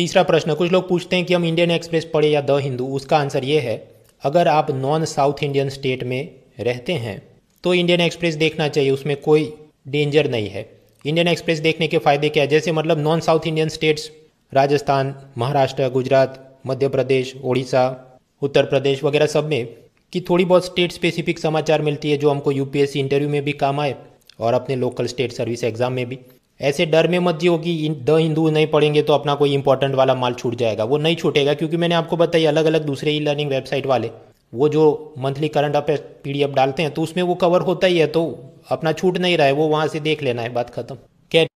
तीसरा प्रश्न कुछ लोग पूछते हैं कि हम इंडियन एक्सप्रेस पढ़े या द हिंदू उसका आंसर ये है अगर आप नॉन साउथ इंडियन स्टेट में रहते हैं तो इंडियन एक्सप्रेस देखना चाहिए उसमें कोई डेंजर नहीं है इंडियन एक्सप्रेस देखने के फ़ायदे क्या है जैसे मतलब non south Indian states Rajasthan Maharashtra Gujarat Madhya Pradesh Odisha Uttar Pradesh वगैरह सब में कि थोड़ी बहुत स्टेट स्पेसिफिक समाचार मिलती है जो हमको यूपीएससी इंटरव्यू में भी काम आए और अपने लोकल स्टेट सर्विस एग्ज़ाम में भी ऐसे डर में मत जियो कि द हिंदू नहीं पढ़ेंगे तो अपना कोई इंपॉर्टेंट वाला माल छूट जाएगा वो नहीं छूटेगा क्योंकि मैंने आपको बताई अलग अलग दूसरे ई लर्निंग वेबसाइट वाले वो जो मंथली करंट अफेयर पी डालते हैं तो उसमें वो कवर होता ही है तो अपना छूट नहीं रहा है वो वहाँ से देख लेना है बात खत्म